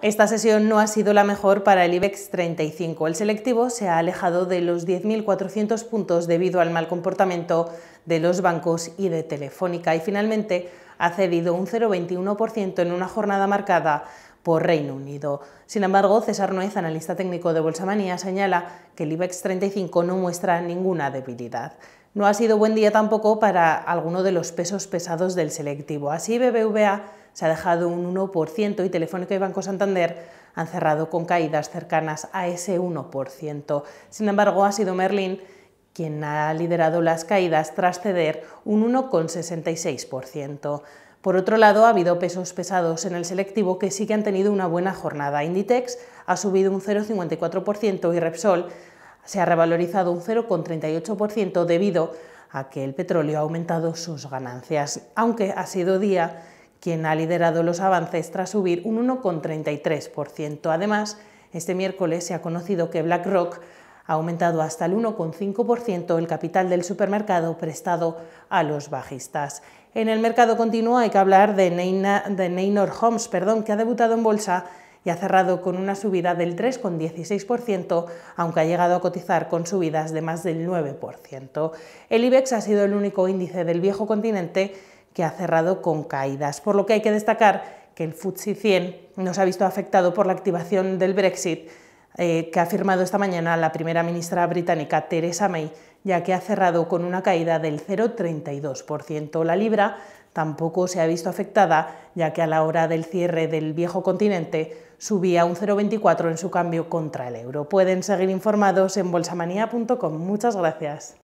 Esta sesión no ha sido la mejor para el IBEX 35. El selectivo se ha alejado de los 10.400 puntos debido al mal comportamiento de los bancos y de Telefónica y finalmente ha cedido un 0,21% en una jornada marcada por Reino Unido. Sin embargo, César Nuez, analista técnico de Bolsamanía, señala que el IBEX 35 no muestra ninguna debilidad. No ha sido buen día tampoco para alguno de los pesos pesados del selectivo. Así BBVA se ha dejado un 1% y Telefónica y Banco Santander han cerrado con caídas cercanas a ese 1%. Sin embargo, ha sido Merlin quien ha liderado las caídas tras ceder un 1,66%. Por otro lado, ha habido pesos pesados en el selectivo que sí que han tenido una buena jornada. Inditex ha subido un 0,54% y Repsol se ha revalorizado un 0,38% debido a que el petróleo ha aumentado sus ganancias, aunque ha sido día quien ha liderado los avances tras subir un 1,33%. Además, este miércoles se ha conocido que BlackRock ha aumentado hasta el 1,5% el capital del supermercado prestado a los bajistas. En el mercado continuo hay que hablar de, Neynor Homes, perdón, que ha debutado en bolsa y ha cerrado con una subida del 3,16%, aunque ha llegado a cotizar con subidas de más del 9%. El IBEX ha sido el único índice del viejo continente que ha cerrado con caídas, por lo que hay que destacar que el FTSE 100 nos ha visto afectado por la activación del Brexit eh, que ha firmado esta mañana la primera ministra británica Theresa May, ya que ha cerrado con una caída del 0,32%. La libra tampoco se ha visto afectada, ya que a la hora del cierre del viejo continente subía un 0,24 en su cambio contra el euro. Pueden seguir informados en bolsamanía.com. Muchas gracias.